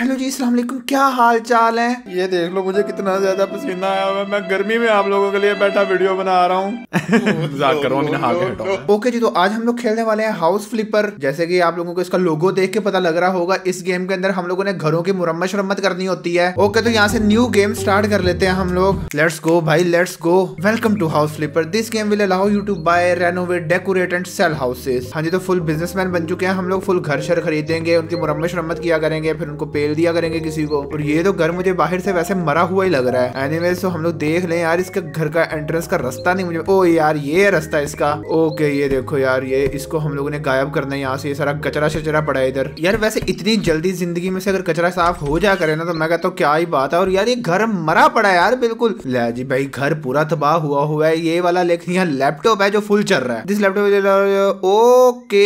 hello जी सलाम वालेकुम क्या हाल चाल है ये देख लो मुझे कितना ज्यादा पसीना आया हुआ मैं गर्मी में आप लोगों के लिए बैठा वीडियो बना रहा हूँ ओके जी तो आज हम लोग खेलने वाले हैं हाउस फ्लिपर जैसे कि आप लोगों को इसका लोगो देख के पता लग रहा होगा इस गेम के अंदर हम लोगों ने घरों की मुरम्मत शरम्मत करनी होती है ओके तो यहाँ से न्यू गेम स्टार्ट कर लेते हैं हम लोग लेट्स गो भाई let's go welcome to house flipper this game will allow you to buy renovate decorate and sell houses हाँ जी तो फुल बिजनेसमैन बन चुके हैं हम लोग फुल घर शर खरीदेंगे उनकी मुरम्मत शरम्मत किया करेंगे फिर उनको पे खेल दिया करेंगे किसी को और ये तो घर मुझे बाहर से वैसे मरा हुआ ही लग रहा है एनीवेज तो हम लोग देख ले यार इसके घर का एंट्रेंस का रास्ता नहीं मुझे ओ यार ये रास्ता इसका ओके ये देखो यार ये इसको हम लोगों ने गायब करना है यहाँ से ये सारा कचरा शचरा पड़ा है इधर यार वैसे इतनी जल्दी जिंदगी में से अगर कचरा साफ हो जा करे ना तो मैं कहता हूँ क्या ही बात है और यार ये घर मरा पड़ा है यार बिल्कुल ले जी भाई घर पूरा तबाह हुआ हुआ है ये वाला लेकिन यहाँ लैपटॉप है जो फुल चल रहा है जिस लैपटॉप ओके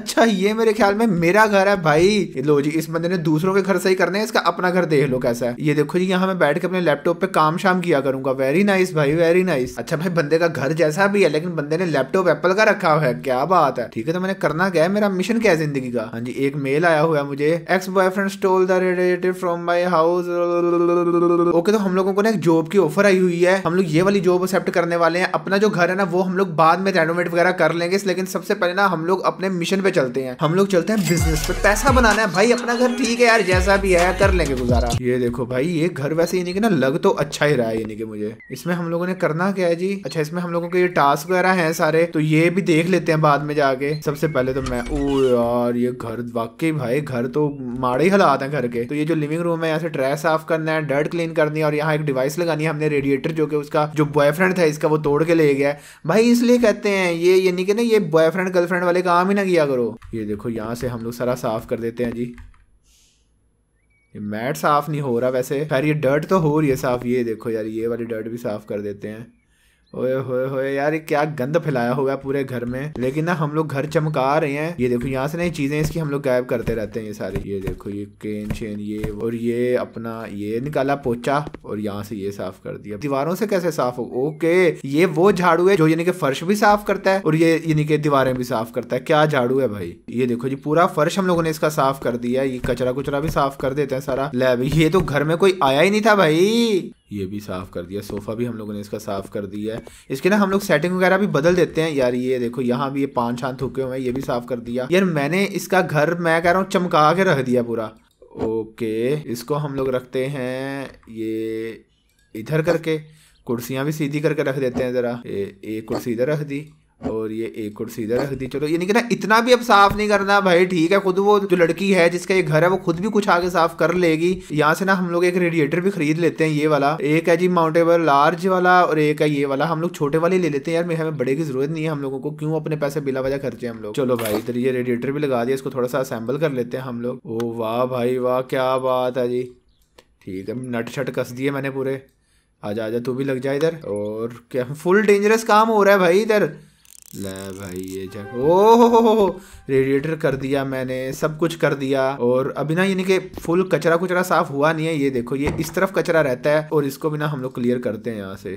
अच्छा ये मेरे ख्याल में मेरा घर है भाई लो जी इस बंदे ने दूसरा दूसरों के घर सही करने हैं इसका अपना घर देख लो कैसा है ये देखो जी यहाँ मैं बैठ के अपने लैपटॉप पे काम शाम किया करूंगा वेरी नाइस भाई वेरी नाइस अच्छा भाई बंदे का घर जैसा भी है लेकिन बंदे ने लैपटॉप एप्पल का रखा हुआ है क्या बात है ठीक है तो मैंने करना क्या है मेरा मिशन क्या है जिंदगी का हाँ जी एक मेल आया हुआ है मुझे ex boyfriend stole the radiator from my house okay तो हम लोगों को ना एक जॉब की ऑफर आई हुई है हम लोग ये वाली जॉब एक्सेप्ट करने वाले हैं अपना जो घर है ना वो हम लोग बाद में रेनोवेट वगैरह कर लेंगे लेकिन सबसे पहले ना हम लोग अपने मिशन पे चलते हैं हम लोग चलते हैं बिजनेस पे पैसा बनाना है भाई अपना घर ठीक है यार जैसा भी है कर लेंगे गुजारा ये देखो भाई ये घर वैसे यानी कि ना लग तो अच्छा ही रहा है यानी कि मुझे इसमें हम लोगों ने करना क्या है जी अच्छा इसमें हम लोगों के ये टास्क वगैरह हैं सारे तो ये भी देख लेते हैं बाद में जाके सबसे पहले तो मैं ओ यार ये घर वाकई भाई घर तो माड़े ही हालात है घर के तो ये जो लिविंग रूम है यहाँ से ट्रैश साफ करना है डर्ट क्लीन करनी है और यहाँ एक डिवाइस लगानी है हमने रेडिएटर जो कि उसका जो बॉयफ्रेंड था इसका वो तोड़ के ले गया भाई इसलिए कहते हैं ये यानी कि ना ये बॉयफ्रेंड गर्लफ्रेंड वाले काम ही ना किया करो ये देखो यहाँ से हम लोग सारा साफ कर देते हैं जी मैट साफ नहीं हो रहा वैसे खैर ये डर्ट तो हो रही है साफ ये देखो यार ये वाली डर्ट भी साफ कर देते हैं ओए होए होए यार ये क्या गंद फैलाया हुआ है पूरे घर में लेकिन ना हम लोग घर चमका रहे हैं ये देखो यहाँ से नई चीजें इसकी हम लोग गायब करते रहते हैं ये सारी ये देखो ये केन शेन ये और ये अपना ये निकाला पोचा और यहाँ से ये साफ कर दिया दीवारों से कैसे साफ हो ओके ये वो झाड़ू है जो यानी कि फर्श भी साफ करता है और ये यानी कि दीवारें भी साफ करता है क्या झाड़ू है भाई ये देखो जी पूरा फर्श हम लोगों ने इसका साफ कर दिया ये कचरा कुचरा भी साफ कर देते हैं सारा लैब ये तो घर में कोई आया ही नहीं था भाई ये भी साफ़ कर दिया सोफ़ा भी हम लोगों ने इसका साफ़ कर दिया है इसके ना हम लोग सेटिंग वगैरह भी बदल देते हैं यार ये देखो यहाँ भी ये पान छान थूके हुए हैं ये भी साफ़ कर दिया यार मैंने इसका घर मैं कह रहा हूँ चमका के रख दिया पूरा ओके इसको हम लोग रखते हैं ये इधर करके कुर्सियाँ भी सीधी करके रख देते हैं ज़रा एक कुर्सी इधर रख दी और ये एक और सीधा रख दी चलो ये नहीं कहना इतना भी अब साफ नहीं करना भाई ठीक है खुद वो जो लड़की है जिसका ये घर है वो खुद भी कुछ आगे साफ कर लेगी यहाँ से ना हम लोग एक रेडिएटर भी खरीद लेते हैं ये वाला एक है जी माउंटेबल लार्ज वाला और एक है ये वाला हम लोग छोटे वाले ले लेते हैं यार हमें बड़े की जरूरत नहीं है हम लोगों को क्यों अपने पैसे बिला वजह खर्चे हम लोग चलो भाई इधर ये रेडिएटर भी लगा दिया इसको थोड़ा सा असेंबल कर लेते हैं हम लोग ओ वाह भाई वाह क्या बात है जी ठीक है नट शट कस दिए मैंने पूरे आ जा तू भी लग जाए इधर और क्या फुल डेंजरस काम हो रहा है भाई इधर ले भाई ये जग ओ रेडिएटर कर दिया मैंने सब कुछ कर दिया और अभी ना यानी कि फुल कचरा कुचरा साफ हुआ नहीं है ये देखो ये इस तरफ कचरा रहता है और इसको भी ना हम लोग क्लियर करते हैं यहाँ से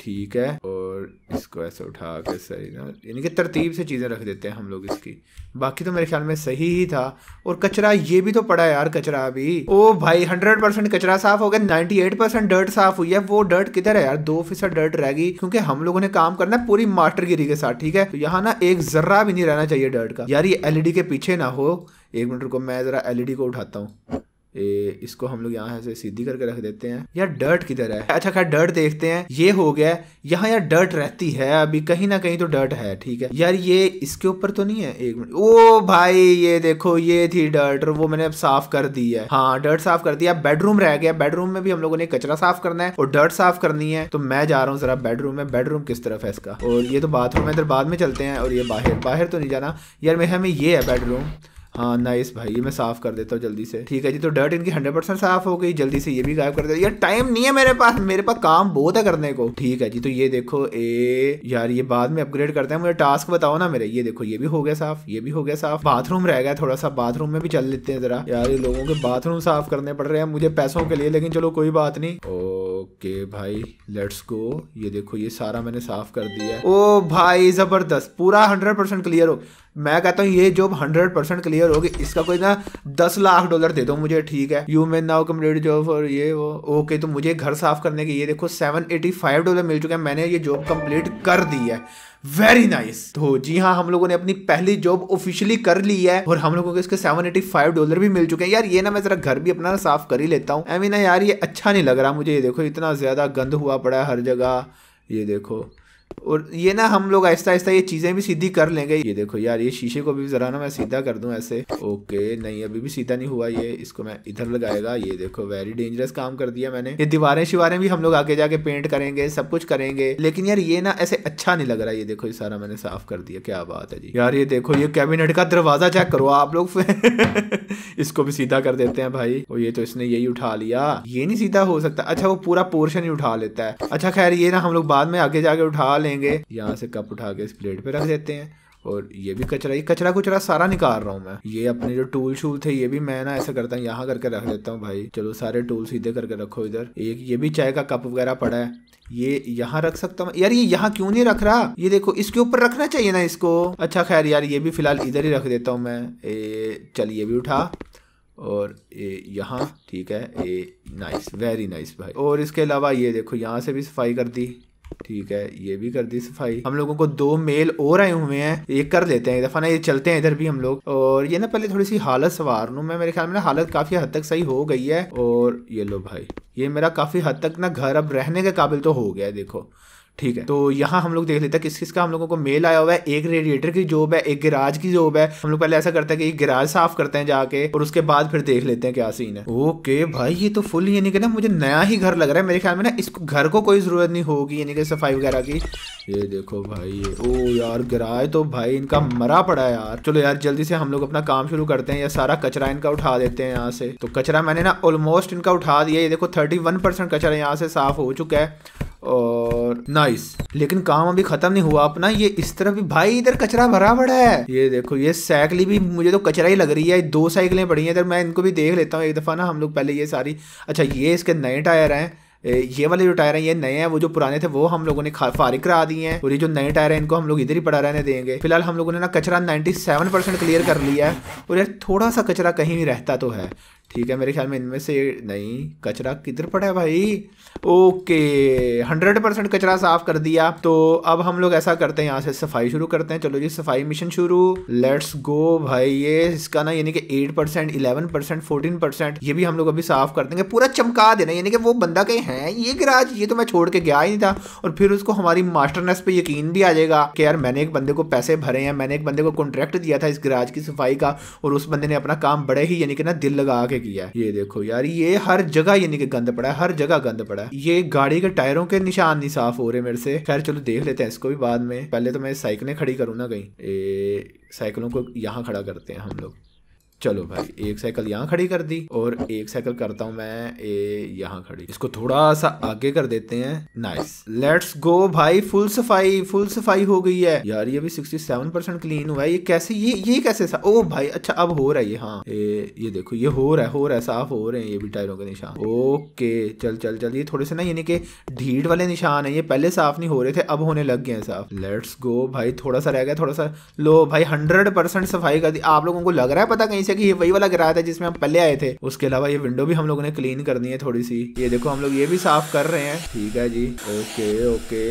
ठीक है और और इसको ऐसे उठा के सही ना यानी कि तरतीब से चीज़ें रख देते हैं हम लोग इसकी बाकी तो मेरे ख्याल में सही ही था और कचरा ये भी तो पड़ा यार कचरा अभी ओ भाई हंड्रेड परसेंट कचरा साफ हो गया नाइन्टी एट परसेंट डर्ट साफ हुई है वो डर्ट किधर है यार दो फीसद डर्ट रह गई क्योंकि हम लोगों ने काम करना है पूरी मास्टरगिरी के साथ ठीक है तो यहाँ ना एक जर्रा भी नहीं रहना चाहिए डर्ट का यार ये एलईडी e के पीछे ना हो एक मिनट रुको मैं जरा एलईडी e को उठाता हूँ ए, इसको हम लोग यहाँ से सीधी करके रख देते हैं यार डर्ट किधर है अच्छा खैर डर्ट देखते हैं ये हो गया यहाँ यार डर्ट रहती है अभी कहीं ना कहीं तो डर्ट है ठीक है यार ये इसके ऊपर तो नहीं है एक मिनट ओ भाई ये देखो ये थी डर्ट वो मैंने अब साफ कर दी है हाँ डर्ट साफ कर दिया बेडरूम रह गया बेडरूम में भी हम लोगों ने कचरा साफ करना है और डर्ट साफ करनी है तो मैं जा रहा हूँ जरा बेडरूम में बेडरूम किस तरफ है इसका और ये तो बाथरूम है इधर बाद में चलते हैं और ये बाहर बाहर तो नहीं जाना यार मेरे हमें ये है बेडरूम हाँ नाइस भाई ये मैं साफ कर देता हूँ जल्दी से ठीक है जी तो डर्ट इनकी हंड्रेड परसेंट साफ हो गई जल्दी से ये भी गायब कर दे यार टाइम नहीं है मेरे पास मेरे पास काम बहुत है करने को ठीक है जी तो ये देखो ए यार ये बाद में अपग्रेड करते हैं मुझे टास्क बताओ ना मेरे ये देखो ये भी हो गया साफ ये भी हो गया साफ बाथरूम रह गया थोड़ा सा बाथरूम में भी चल लेते हैं जरा यार ये लोगों के बाथरूम साफ करने पड़ रहे हैं मुझे पैसों के लिए लेकिन चलो कोई बात नहीं ओके भाई लेट्स गो ये देखो ये सारा मैंने साफ कर दिया ओ भाई ज़बरदस्त पूरा हंड्रेड परसेंट क्लियर हो मैं कहता हूँ ये जॉब हंड्रेड परसेंट क्लियर होगी इसका कोई ना दस लाख डॉलर दे दो मुझे ठीक है you man now complete job और ये वो ओके तो मुझे घर साफ करने के ये देखो सेवन एटी फाइव डॉलर मिल चुका है मैंने ये जॉब कम्प्लीट कर दी है वेरी नाइस तो जी हाँ हम लोगों ने अपनी पहली जॉब ऑफिशियली कर ली है और हम लोगों को इसके सेवन एटी फाइव डॉलर भी मिल चुके हैं यार ये ना मैं जरा घर भी अपना साफ कर ही लेता हूँ आई मीन यार ये अच्छा नहीं लग रहा मुझे ये देखो इतना ज्यादा गंद हुआ पड़ा है हर जगह ये देखो और ये ना हम लोग ऐसा ऐसा ये चीज़ें भी सीधी कर लेंगे ये देखो यार ये शीशे को भी ज़रा ना मैं सीधा कर दूं ऐसे ओके नहीं अभी भी सीधा नहीं हुआ ये इसको मैं इधर लगाएगा ये देखो वेरी डेंजरस काम कर दिया मैंने ये दीवारें शिवारें भी हम लोग आगे जाके पेंट करेंगे सब कुछ करेंगे लेकिन यार ये ना ऐसे अच्छा नहीं लग रहा ये देखो ये सारा मैंने साफ कर दिया क्या बात है जी यार ये देखो ये कैबिनेट का दरवाज़ा चेक करो आप लोग इसको भी सीधा कर देते हैं भाई और ये तो इसने यही उठा लिया ये नहीं सीधा हो सकता अच्छा वो पूरा पोर्शन ही उठा लेता है अच्छा खैर ये ना हम लोग बाद में आगे जाके उठा लेंगे यहाँ से कप उठा के इस प्लेट पे रख देते हैं और ये भी कचरा ये कचरा कुचरा सारा निकाल रहा हूँ मैं ये अपने जो टूल शूल थे ये भी मैं ना ऐसा करता हूँ यहाँ करके रख देता हूँ भाई चलो सारे टूल सीधे करके रखो इधर एक ये भी चाय का कप वगैरह पड़ा है ये यहाँ रख सकता हूँ यार ये यहाँ क्यों नहीं रख रहा ये देखो इसके ऊपर रखना चाहिए ना इसको अच्छा खैर यार ये भी फिलहाल इधर ही रख देता हूँ मैं ए, चल ये भी उठा और ए यहाँ ठीक है ए नाइस वेरी नाइस भाई और इसके अलावा ये देखो यहाँ से भी सफाई कर दी ठीक है ये भी कर दी सफाई हम लोगों को दो मेल और आए हुए हैं ये कर लेते हैं दफा ना ये चलते हैं इधर भी हम लोग और ये ना पहले थोड़ी सी हालत सवार लू मैं मेरे ख्याल में ना हालत काफ़ी हद तक सही हो गई है और ये लो भाई ये मेरा काफ़ी हद तक ना घर अब रहने के काबिल तो हो गया है देखो ठीक है तो यहाँ हम लोग देख लेते हैं किस किस का हम लोगों को मेल आया हुआ है एक रेडिएटर की जॉब है एक गिराज की जॉब है हम लोग पहले ऐसा करते हैं कि गिराज साफ करते हैं जाके और उसके बाद फिर देख लेते हैं क्या सीन है ओके भाई ये तो फुल यानी कि ना मुझे नया ही घर लग रहा है मेरे ख्याल में ना इस घर को कोई जरूरत नहीं होगी यानी कि सफाई वगैरह की ये देखो भाई ओ यार गिराए तो भाई इनका मरा पड़ा यार चलो यार जल्दी से हम लोग अपना काम शुरू करते हैं या सारा कचरा इनका उठा देते हैं यहाँ से तो कचरा मैंने ना ऑलमोस्ट इनका उठा दिया ये देखो थर्टी वन परसेंट कचरा यहाँ से साफ हो चुका है और नाइस लेकिन काम अभी खत्म नहीं हुआ अपना ये इस तरफ भी भाई इधर कचरा भरा पड़ा है ये देखो ये साइकिल भी मुझे तो कचरा ही लग रही है दो साइकिलें पड़ी हैं इधर मैं इनको भी देख लेता हूँ एक दफ़ा ना हम लोग पहले ये सारी अच्छा ये इसके नए टायर हैं ये वाले जो टायर हैं ये नए हैं वो जो पुराने थे वो हम लोगों ने फारिक करा दिए हैं और ये जो नए टायर हैं इनको हम लोग इधर ही पड़ा रहने देंगे फिलहाल हम लोगों ने ना कचरा 97 परसेंट क्लियर कर लिया है और यार थोड़ा सा कचरा कहीं भी रहता तो है ठीक है मेरे ख्याल में इनमें से नहीं कचरा किधर पड़ा है भाई ओके हंड्रेड परसेंट कचरा साफ कर दिया तो अब हम लोग ऐसा करते हैं यहाँ से सफाई शुरू करते हैं चलो जी सफाई मिशन शुरू लेट्स गो भाई ये इसका ना यानी कि eight percent eleven percent fourteen percent ये भी हम लोग अभी साफ कर देंगे पूरा चमका देना यानी कि वो बंदा कहीं है हैं ये गिराज ये तो मैं छोड़ के गया ही नहीं था और फिर उसको हमारी मास्टरनेस पे यकीन भी आ जाएगा कि यार मैंने एक बंदे को पैसे भरे हैं मैंने एक बंदे को कॉन्ट्रैक्ट दिया था इस गिराज की सफाई का और उस बंदे ने अपना काम बड़े ही यानी कि ना दिल लगा के किया ये देखो यार ये हर जगह यानी कि गंद पड़ा है हर जगह गंद पड़ा है ये गाड़ी के टायरों के निशान नहीं साफ हो रहे मेरे से खैर चलो देख लेते हैं इसको भी बाद में पहले तो मैं साइकिलें खड़ी करूँ ना कहीं साइकिलों को यहाँ खड़ा करते हैं हम लोग चलो भाई एक साइकिल यहाँ खड़ी कर दी और एक साइकिल करता हूँ मैं ये यहाँ खड़ी इसको थोड़ा सा आगे कर देते हैं नाइस लेट्स गो भाई फुल सफाई फुल सफाई हो गई है यार ये भी सिक्सटी सेवन परसेंट क्लीन हुआ है ये कैसे ये ये कैसे सा ओ भाई अच्छा अब हो रहा है ये हाँ ए, ये देखो ये हो रहा है हो रहा है साफ हो रहे हैं ये भी टायरों के निशान ओके चल चल चल ये थोड़े से ना यानी कि ढीठ वाले निशान है ये पहले साफ नहीं हो रहे थे अब होने लग गए हैं साफ लेट्स गो भाई थोड़ा सा रह गया थोड़ा सा लो भाई हंड्रेड परसेंट सफाई कर दी आप लोगों को लग रहा है पता कहीं से पीछे की ये वही वाला किराया था जिसमें हम पहले आए थे उसके अलावा ये विंडो भी हम लोगों ने क्लीन करनी है थोड़ी सी ये देखो हम लोग ये भी साफ कर रहे हैं ठीक है जी ओके ओके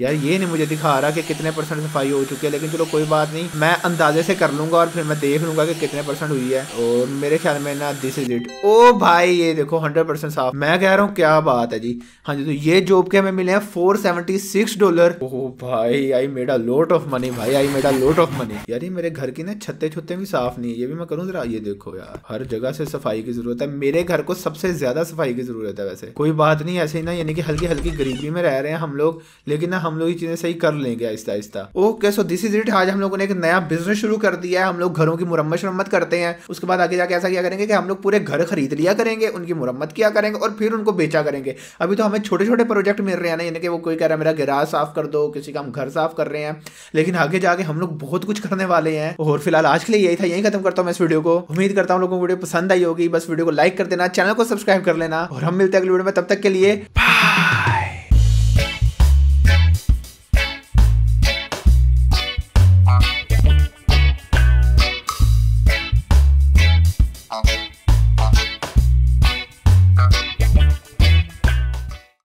यार ये नहीं मुझे दिखा रहा कि कितने परसेंट सफाई हो चुकी है लेकिन चलो कोई बात नहीं मैं अंदाजे से कर लूंगा और फिर मैं देख लूंगा कि कितने परसेंट हुई है और मेरे ख्याल में ना दिस इज इट ओ भाई ये देखो हंड्रेड परसेंट साफ मैं कह रहा हूँ क्या बात है जी हाँ जी तो ये जॉब के हमें मिले हैं four seventy six dollar oh भाई I made a lot of money भाई I made a lot of money यार ये मेरे घर की ना छत्ते छुते भी साफ नहीं है ये भी मैं करूँ जरा ये देखो यार हर जगह से सफाई की जरूरत है मेरे घर को सबसे ज्यादा सफाई की जरूरत है वैसे कोई बात नहीं ऐसे ही ना यानी कि हल्की हल्की गरीबी में रह रहे हैं हम लोग लेकिन ना हम लोग ये चीज़ें सही कर लेंगे आहिस्ता आहिस्ता okay so this is it आज हम लोगों ने एक नया बिजनेस शुरू कर दिया है हम लोग घरों की मुरम्मत शुरम्मत करते हैं उसके बाद आगे जाके ऐसा क्या करेंगे कि हम लोग पूरे घर खरीद लिया करेंगे उनकी मुरम्मत किया करेंगे और फिर उनको बेचा करेंगे अभी तो हमें छोटे छोटे प्रोजेक्ट मिल रहे हैं ना यानी कि वो कोई कह रहा है मेरा गिराज साफ कर दो किसी का हम घर साफ कर रहे हैं लेकिन आगे जाके हम लोग बहुत कुछ करने वाले हैं और फिलहाल आज के लिए यही था यही खत्म करता हूँ मैं इस वीडियो को उम्मीद करता हूँ लोगों को वीडियो पसंद आई होगी बस वीडियो को लाइक कर देना चैनल को सब्सक्राइब कर लेना और हम मिलते हैं अगले वीडियो में तब तक के लिए